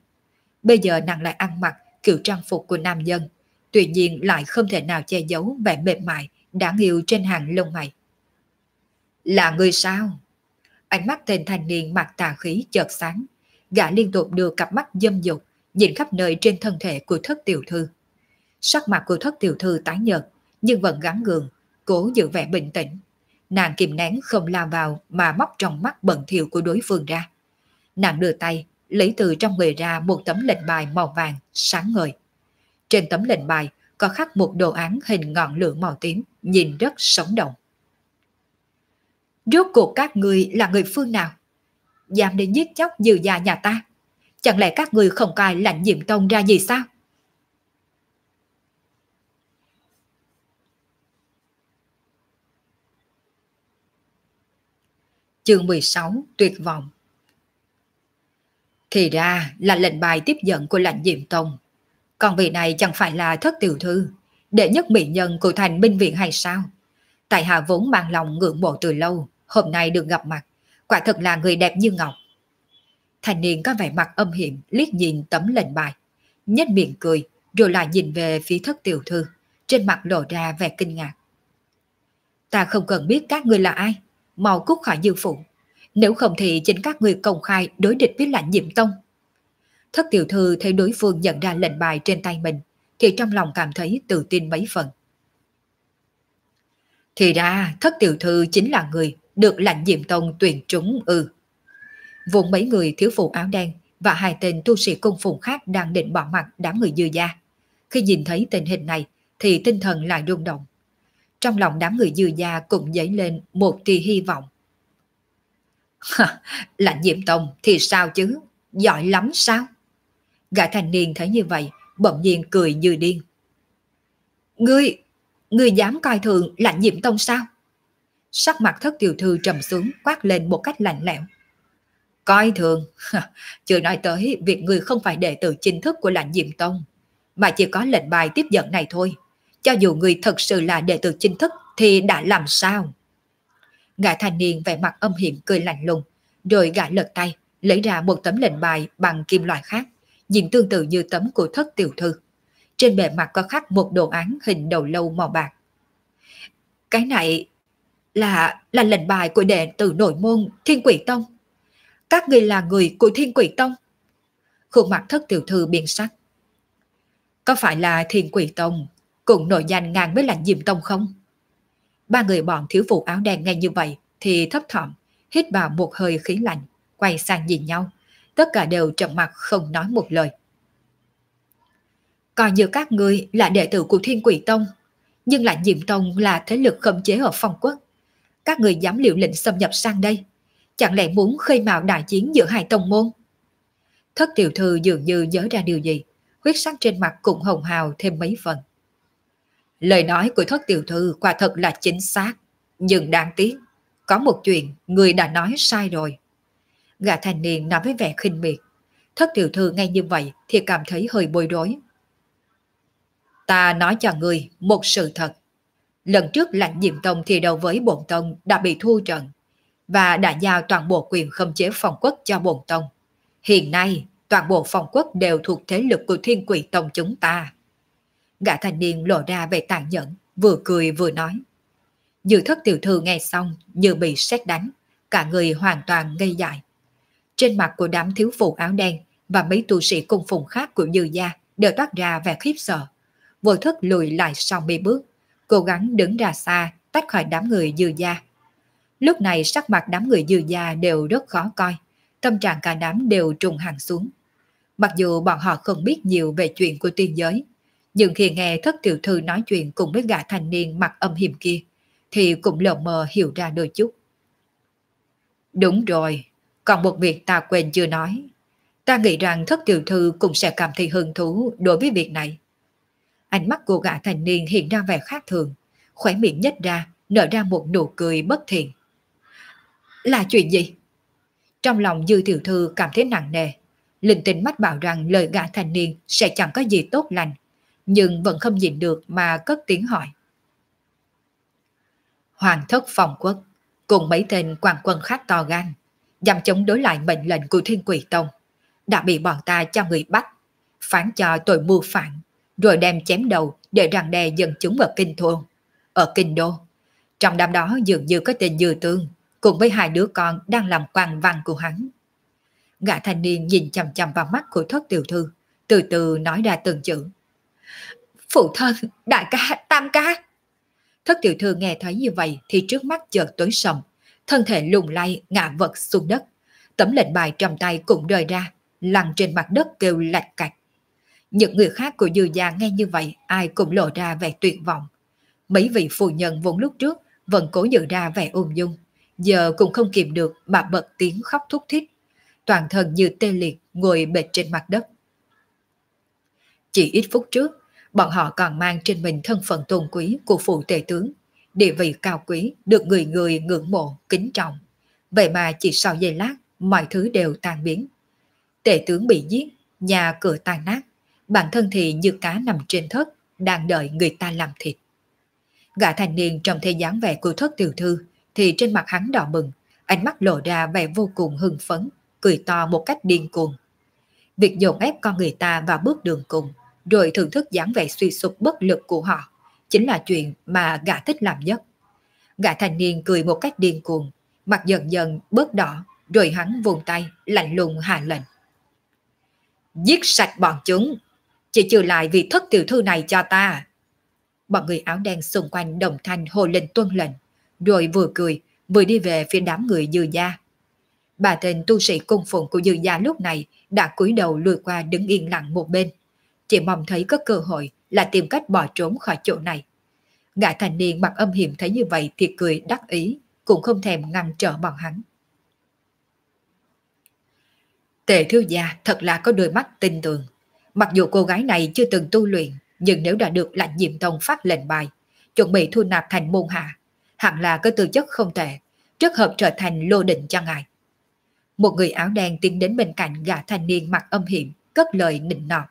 Bây giờ nàng lại ăn mặc kiểu trang phục của nam nhân tuy nhiên lại không thể nào che giấu vẻ mềm mại, đáng yêu trên hàng lông mày. Là người sao? Ánh mắt tên thanh niên mặt tà khí chợt sáng, gã liên tục đưa cặp mắt dâm dục nhìn khắp nơi trên thân thể của thất tiểu thư. Sắc mặt của thất tiểu thư tái nhợt, nhưng vẫn gắn gượng, cố giữ vẻ bình tĩnh. Nàng kìm nén không la vào mà móc trong mắt bẩn thỉu của đối phương ra. Nàng đưa tay, lấy từ trong người ra một tấm lệnh bài màu vàng, sáng ngời. Trên tấm lệnh bài có khắc một đồ án hình ngọn lửa màu tím, nhìn rất sống động. Rốt cuộc các người là người phương nào? Dám đến giết chóc dư già nhà ta? chẳng lẽ các người không cài lạnh diệm tông ra gì sao? Chương 16 Tuyệt vọng Thì ra là lệnh bài tiếp dẫn của lạnh diệm tông. Còn vị này chẳng phải là thất tiểu thư, đệ nhất mỹ nhân của thành minh viện hay sao? Tại hạ vốn mang lòng ngưỡng mộ từ lâu, hôm nay được gặp mặt, quả thật là người đẹp như ngọc. Thanh niên có vẻ mặt âm hiểm liếc nhìn tấm lệnh bài, nhếch miệng cười rồi lại nhìn về phía thất tiểu thư, trên mặt lộ ra vẻ kinh ngạc. Ta không cần biết các người là ai, mau cút khỏi dương phụ. Nếu không thì chính các người công khai đối địch với lãnh nhiệm tông. Thất tiểu thư thấy đối phương nhận ra lệnh bài trên tay mình, thì trong lòng cảm thấy tự tin mấy phần. Thì ra thất tiểu thư chính là người được lãnh diệm tông tuyển trúng ư. Ừ vốn mấy người thiếu phụ áo đen và hai tên tu sĩ cung phụng khác đang định bỏ mặt đám người dư gia. Khi nhìn thấy tình hình này thì tinh thần lại rung động. Trong lòng đám người dư gia cũng dấy lên một tia hy vọng. là Diệm Tông thì sao chứ? Giỏi lắm sao? Gã thanh niên thấy như vậy, bỗng nhiên cười như điên. Ngươi, ngươi dám coi thường là Diệm Tông sao? Sắc mặt thất tiểu thư trầm xuống quát lên một cách lạnh lẽo. Coi thường, chưa nói tới việc người không phải đệ tử chính thức của lãnh diệm tông, mà chỉ có lệnh bài tiếp dẫn này thôi. Cho dù người thật sự là đệ tử chính thức thì đã làm sao? Gã thanh niên vẻ mặt âm hiểm cười lạnh lùng, rồi gã lật tay, lấy ra một tấm lệnh bài bằng kim loại khác, nhìn tương tự như tấm của thất tiểu thư. Trên bề mặt có khắc một đồ án hình đầu lâu màu bạc. Cái này là là lệnh bài của đệ tử nội môn Thiên Quỷ Tông các người là người của thiên quỷ tông. Khuôn mặt thất tiểu thư biến sắc. Có phải là thiên quỷ tông cùng nội danh ngang với lãnh diệm tông không? Ba người bọn thiếu phụ áo đen nghe như vậy thì thấp thỏm, hít vào một hơi khí lạnh, quay sang nhìn nhau. Tất cả đều trầm mặt không nói một lời. Coi như các ngươi là đệ tử của Thiên Quỷ Tông, nhưng lãnh Diệm Tông là thế lực khống chế ở phong quốc. Các người dám liệu lĩnh xâm nhập sang đây, chẳng lẽ muốn khơi mào đại chiến giữa hai tông môn? Thất tiểu thư dường như nhớ ra điều gì, huyết sắc trên mặt cũng hồng hào thêm mấy phần. Lời nói của thất tiểu thư quả thật là chính xác, nhưng đáng tiếc, có một chuyện người đã nói sai rồi. Gã thanh niên nói với vẻ khinh miệt, thất tiểu thư ngay như vậy thì cảm thấy hơi bối rối. Ta nói cho người một sự thật. Lần trước lãnh diệm tông thi đấu với bổn tông đã bị thua trận, và đã giao toàn bộ quyền khâm chế phòng quốc cho bổn tông. Hiện nay, toàn bộ phòng quốc đều thuộc thế lực của thiên quỷ tông chúng ta. Gã thanh niên lộ ra về tàn nhẫn, vừa cười vừa nói. Dự thất tiểu thư nghe xong, như bị sét đánh, cả người hoàn toàn ngây dại. Trên mặt của đám thiếu phụ áo đen và mấy tu sĩ cung phùng khác của dư gia đều toát ra vẻ khiếp sợ. Vô thức lùi lại sau mi bước, cố gắng đứng ra xa, tách khỏi đám người dư gia Lúc này sắc mặt đám người dư già đều rất khó coi, tâm trạng cả đám đều trùng hàng xuống. Mặc dù bọn họ không biết nhiều về chuyện của tiên giới, nhưng khi nghe thất tiểu thư nói chuyện cùng với gã thanh niên mặc âm hiểm kia, thì cũng lờ mờ hiểu ra đôi chút. Đúng rồi, còn một việc ta quên chưa nói. Ta nghĩ rằng thất tiểu thư cũng sẽ cảm thấy hứng thú đối với việc này. Ánh mắt của gã thanh niên hiện ra vẻ khác thường, khỏe miệng nhếch ra, nở ra một nụ cười bất thiện. Là chuyện gì? Trong lòng Dư Tiểu Thư cảm thấy nặng nề. Linh tính mách bảo rằng lời gã thanh niên sẽ chẳng có gì tốt lành. Nhưng vẫn không nhìn được mà cất tiếng hỏi. Hoàng thất phòng quốc cùng mấy tên quan quân khác to gan dám chống đối lại mệnh lệnh của thiên quỷ tông đã bị bọn ta cho người bắt phán cho tội mưu phản rồi đem chém đầu để ràng đe dân chúng ở kinh thôn ở kinh đô trong đám đó dường như có tên dư tương cùng với hai đứa con đang làm quàng vàng của hắn. Gã thanh niên nhìn chằm chằm vào mắt của thất tiểu thư, từ từ nói ra từng chữ. Phụ thân, đại ca, tam ca. Thất tiểu thư nghe thấy như vậy thì trước mắt chợt tối sầm, thân thể lùng lay ngã vật xuống đất. Tấm lệnh bài trong tay cũng rời ra, lăn trên mặt đất kêu lạch cạch. Những người khác của dư gia nghe như vậy ai cũng lộ ra vẻ tuyệt vọng. Mấy vị phụ nhân vốn lúc trước vẫn cố giữ ra vẻ ung dung, giờ cũng không kìm được bà bật tiếng khóc thúc thích, toàn thân như tê liệt ngồi bệt trên mặt đất. Chỉ ít phút trước, bọn họ còn mang trên mình thân phận tôn quý của phụ tể tướng, địa vị cao quý được người người ngưỡng mộ, kính trọng. Vậy mà chỉ sau giây lát, mọi thứ đều tan biến. Tể tướng bị giết, nhà cửa tan nát, bản thân thì như cá nằm trên thớt, đang đợi người ta làm thịt. Gã thanh niên trong thấy dáng vẻ của thất tiểu thư, thì trên mặt hắn đỏ mừng, ánh mắt lộ ra vẻ vô cùng hưng phấn, cười to một cách điên cuồng. Việc dồn ép con người ta vào bước đường cùng, rồi thưởng thức dáng vẻ suy sụp bất lực của họ, chính là chuyện mà gã thích làm nhất. Gã thanh niên cười một cách điên cuồng, mặt dần dần bớt đỏ, rồi hắn vùng tay, lạnh lùng hạ lệnh. Giết sạch bọn chúng, chỉ trừ lại vị thất tiểu thư này cho ta. Bọn người áo đen xung quanh đồng thanh hồ lên tuân lệnh rồi vừa cười, vừa đi về phía đám người dư gia. Bà tên tu sĩ cung phụng của dư gia lúc này đã cúi đầu lùi qua đứng yên lặng một bên. Chỉ mong thấy có cơ hội là tìm cách bỏ trốn khỏi chỗ này. Gã thanh niên mặc âm hiểm thấy như vậy thì cười đắc ý, cũng không thèm ngăn trở bọn hắn. Tề thiếu gia thật là có đôi mắt tin tưởng. Mặc dù cô gái này chưa từng tu luyện, nhưng nếu đã được lãnh diệm tông phát lệnh bài, chuẩn bị thu nạp thành môn hạ, hẳn là có tư chất không tệ, rất hợp trở thành lô định cho ngài. Một người áo đen tiến đến bên cạnh gã thanh niên mặc âm hiểm, cất lời nịnh nọt.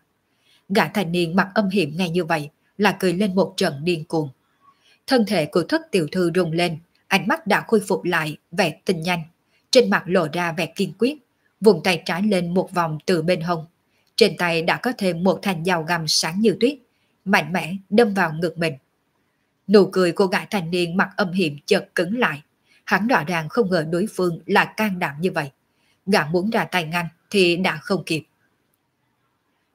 Gã thanh niên mặc âm hiểm ngay như vậy là cười lên một trận điên cuồng. Thân thể của thất tiểu thư rung lên, ánh mắt đã khôi phục lại vẻ tinh nhanh. Trên mặt lộ ra vẻ kiên quyết, vùng tay trái lên một vòng từ bên hông. Trên tay đã có thêm một thanh dao găm sáng như tuyết, mạnh mẽ đâm vào ngực mình. Nụ cười cô gái thanh niên mặt âm hiểm chợt cứng lại. Hắn đọa đàn không ngờ đối phương là can đảm như vậy. Gã muốn ra tay ngăn thì đã không kịp.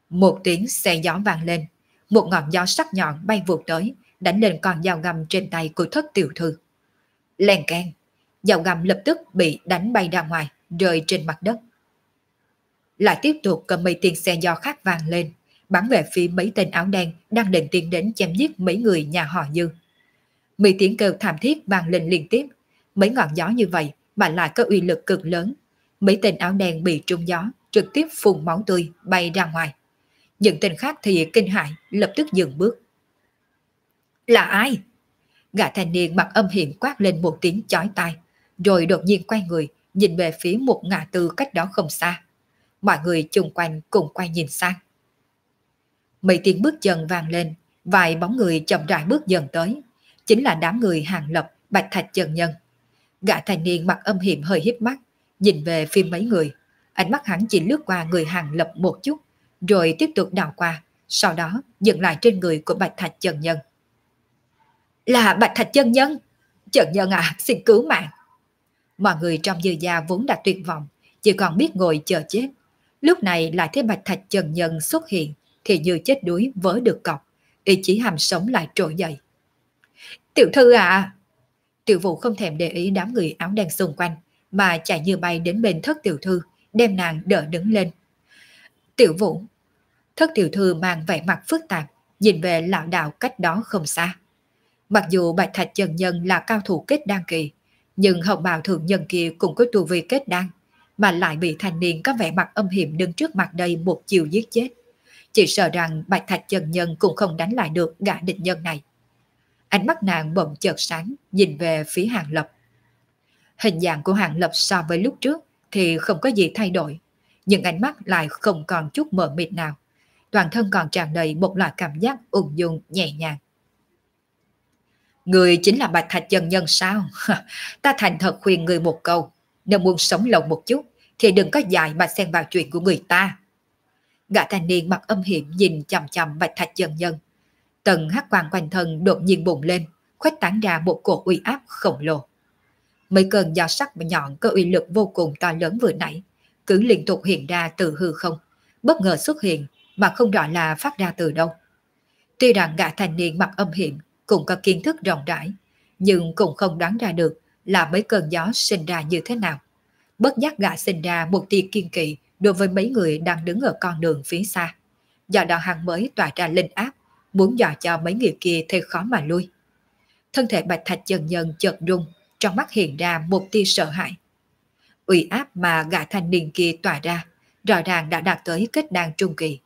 Một tiếng xe gió vang lên. Một ngọn gió sắc nhọn bay vụt tới, đánh lên con dao găm trên tay của thất tiểu thư. Lèn keng, dao găm lập tức bị đánh bay ra ngoài, rơi trên mặt đất. Lại tiếp tục cầm mây tiền xe gió khác vang lên, bắn về phía mấy tên áo đen đang định tiến đến chém giết mấy người nhà họ Dương. Mấy tiếng kêu thảm thiết vang lên liên tiếp. Mấy ngọn gió như vậy mà lại có uy lực cực lớn. Mấy tên áo đen bị trúng gió, trực tiếp phun máu tươi bay ra ngoài. Những tên khác thì kinh hãi lập tức dừng bước. Là ai? Gã thanh niên mặc âm hiểm quát lên một tiếng chói tai, rồi đột nhiên quay người, nhìn về phía một ngã tư cách đó không xa. Mọi người chung quanh cùng quay nhìn sang. Mấy tiếng bước chân vang lên, vài bóng người chậm rãi bước dần tới, chính là đám người hàng lập, bạch thạch trần nhân. Gã thanh niên mặc âm hiểm hơi hiếp mắt, nhìn về phía mấy người. Ánh mắt hắn chỉ lướt qua người hàng lập một chút, rồi tiếp tục đào qua, sau đó dừng lại trên người của bạch thạch trần nhân. Là bạch thạch trần nhân! Trần nhân à, xin cứu mạng! Mọi người trong dư gia vốn đã tuyệt vọng, chỉ còn biết ngồi chờ chết. Lúc này lại thấy bạch thạch trần nhân xuất hiện, thì như chết đuối vỡ được cọc, ý chí hàm sống lại trỗi dậy. Tiểu thư à! Tiểu vũ không thèm để ý đám người áo đen xung quanh, mà chạy như bay đến bên thất tiểu thư, đem nàng đỡ đứng lên. Tiểu vũ! Thất tiểu thư mang vẻ mặt phức tạp, nhìn về lão đạo cách đó không xa. Mặc dù Bạch Thạch Trần Nhân là cao thủ kết đan kỳ, nhưng hồng bào thường nhân kia cũng có tu vi kết đan, mà lại bị thanh niên có vẻ mặt âm hiểm đứng trước mặt đây một chiều giết chết. Chỉ sợ rằng Bạch Thạch Trần Nhân cũng không đánh lại được gã địch nhân này ánh mắt nàng bỗng chợt sáng nhìn về phía Hàng Lập. Hình dạng của Hàng Lập so với lúc trước thì không có gì thay đổi, nhưng ánh mắt lại không còn chút mờ mịt nào. Toàn thân còn tràn đầy một loại cảm giác ung dung nhẹ nhàng. Người chính là Bạch Thạch Chân Nhân sao? Ta thành thật khuyên người một câu. Nếu muốn sống lòng một chút thì đừng có dài mà xen vào chuyện của người ta. Gã thanh niên mặt âm hiểm nhìn chằm chằm Bạch Thạch Chân Nhân tầng hắc quang quanh thân đột nhiên bùng lên, khuếch tán ra một cột uy áp khổng lồ. Mấy cơn gió sắc và nhọn có uy lực vô cùng to lớn vừa nãy, cứ liên tục hiện ra từ hư không, bất ngờ xuất hiện mà không rõ là phát ra từ đâu. Tuy rằng gã thanh niên mặc âm hiểm cũng có kiến thức rộng rãi, nhưng cũng không đoán ra được là mấy cơn gió sinh ra như thế nào. Bất giác gã sinh ra một tia kiên kỵ đối với mấy người đang đứng ở con đường phía xa. Do đó hàng mới tỏa ra linh áp muốn dò cho mấy người kia thì khó mà lui. Thân thể bạch thạch dần dần chợt rung, trong mắt hiện ra một tia sợ hãi. uy áp mà gã thanh niên kia tỏa ra, rõ ràng đã đạt tới kết đan trung kỳ.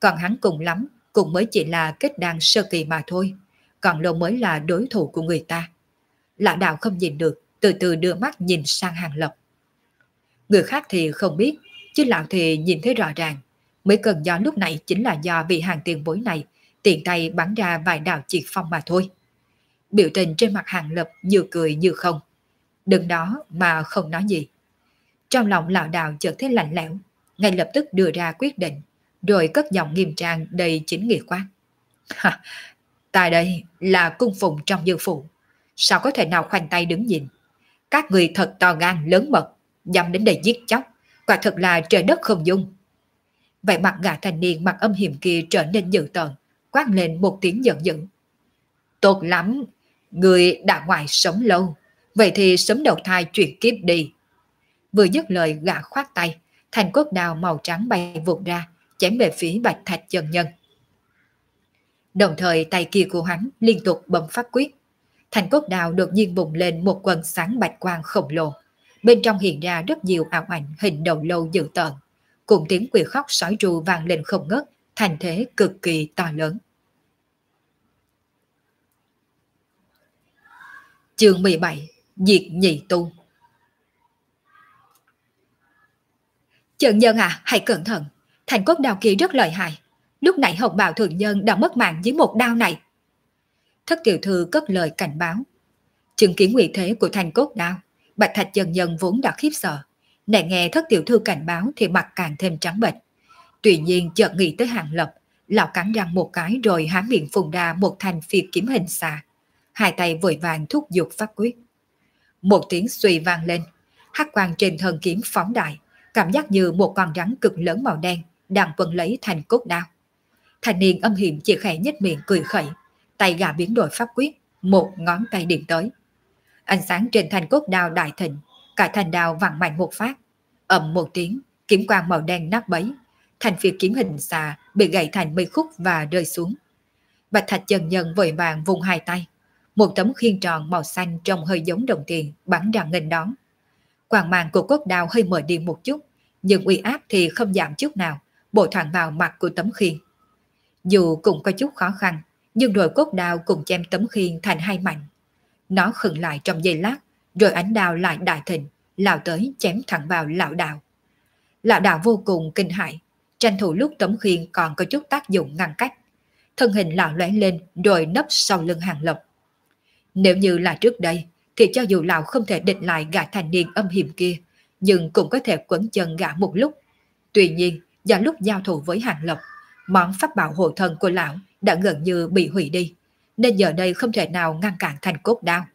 Còn hắn cùng lắm, cũng mới chỉ là kết đan sơ kỳ mà thôi. Còn lâu mới là đối thủ của người ta. lão đạo không nhìn được, từ từ đưa mắt nhìn sang hàng lộc. Người khác thì không biết, chứ lão thì nhìn thấy rõ ràng. Mấy cơn gió lúc này chính là do vị hàng tiền bối này tiện tay bắn ra vài đạo triệt phong mà thôi. Biểu tình trên mặt hàng lập như cười như không. Đừng đó mà không nói gì. Trong lòng lão đạo chợt thấy lạnh lẽo, ngay lập tức đưa ra quyết định, rồi cất giọng nghiêm trang đầy chính nghĩa quát. Tại đây là cung phụng trong dư phụ, sao có thể nào khoanh tay đứng nhìn. Các người thật to gan lớn mật, dám đến đây giết chóc, quả thật là trời đất không dung. Vậy mặt gã thanh niên mặc âm hiểm kia trở nên dữ tợn, quát lên một tiếng giận dữ. Tốt lắm, người đã ngoài sống lâu, vậy thì sớm đầu thai chuyển kiếp đi. Vừa dứt lời gã khoát tay, thành cốt đào màu trắng bay vụt ra, chém về phía bạch thạch chân nhân. Đồng thời tay kia của hắn liên tục bấm phát quyết. Thành cốt đào đột nhiên bùng lên một quần sáng bạch quang khổng lồ. Bên trong hiện ra rất nhiều ảo ảnh hình đầu lâu dữ tợn. Cùng tiếng quỷ khóc sói tru vang lên không ngớt, thành thế cực kỳ to lớn. Chương 17 Diệt nhị tu Trần Nhân à, hãy cẩn thận. Thành cốt đào kia rất lợi hại. Lúc nãy Hồng Bào Thượng Nhân đã mất mạng dưới một đao này. Thất tiểu Thư cất lời cảnh báo. Chứng kiến nguy thế của thành cốt đao, Bạch Thạch Trần Nhân vốn đã khiếp sợ. Nãy nghe Thất Tiểu Thư cảnh báo thì mặt càng thêm trắng bệch. Tuy nhiên chợt nghĩ tới hàng lập, lão cắn răng một cái rồi há miệng phùng ra một thành phi kiếm hình xà hai tay vội vàng thúc giục phát quyết. Một tiếng suy vang lên, hắc quang trên thân kiếm phóng đại, cảm giác như một con rắn cực lớn màu đen đang quấn lấy thành cốt đao. Thanh niên âm hiểm chỉ khẽ nhếch miệng cười khẩy, tay gà biến đổi pháp quyết, một ngón tay điểm tới. Ánh sáng trên thành cốt đao đại thịnh, cả thành đao vặn mạnh một phát, ầm một tiếng, kiếm quang màu đen nát bấy, thành phía kiếm hình xà bị gãy thành mây khúc và rơi xuống. Bạch Thạch Trần Nhân vội vàng vùng hai tay, một tấm khiên tròn màu xanh trông hơi giống đồng tiền bắn ra nghênh đón. Quang màn của cốt đao hơi mờ đi một chút, nhưng uy áp thì không giảm chút nào, bộ thoảng vào mặt của tấm khiên. Dù cũng có chút khó khăn, nhưng đội cốt đao cùng chém tấm khiên thành hai mảnh. Nó khựng lại trong giây lát, rồi ánh đao lại đại thịnh, lao tới chém thẳng vào lão đạo. Lão đạo vô cùng kinh hãi, tranh thủ lúc tấm khiên còn có chút tác dụng ngăn cách. Thân hình lão lóe lên rồi nấp sau lưng hàng lộc. Nếu như là trước đây, thì cho dù lão không thể định lại gã thanh niên âm hiểm kia, nhưng cũng có thể quấn chân gã một lúc. Tuy nhiên, do lúc giao thủ với Hàng Lộc, món pháp bảo hộ thân của lão đã gần như bị hủy đi, nên giờ đây không thể nào ngăn cản thành cốt đao.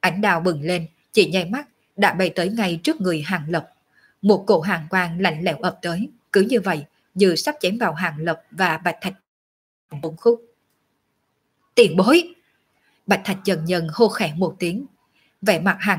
Ánh đào bừng lên, chỉ nháy mắt đã bay tới ngay trước người Hàng Lộc. Một cổ hàng quang lạnh lẽo ập tới, cứ như vậy, như sắp chém vào Hàng Lộc và Bạch Thạch. Bốn khúc. Tiền bối! Bạch Thạch dần dần hô khẽ một tiếng. Vẻ mặt hàng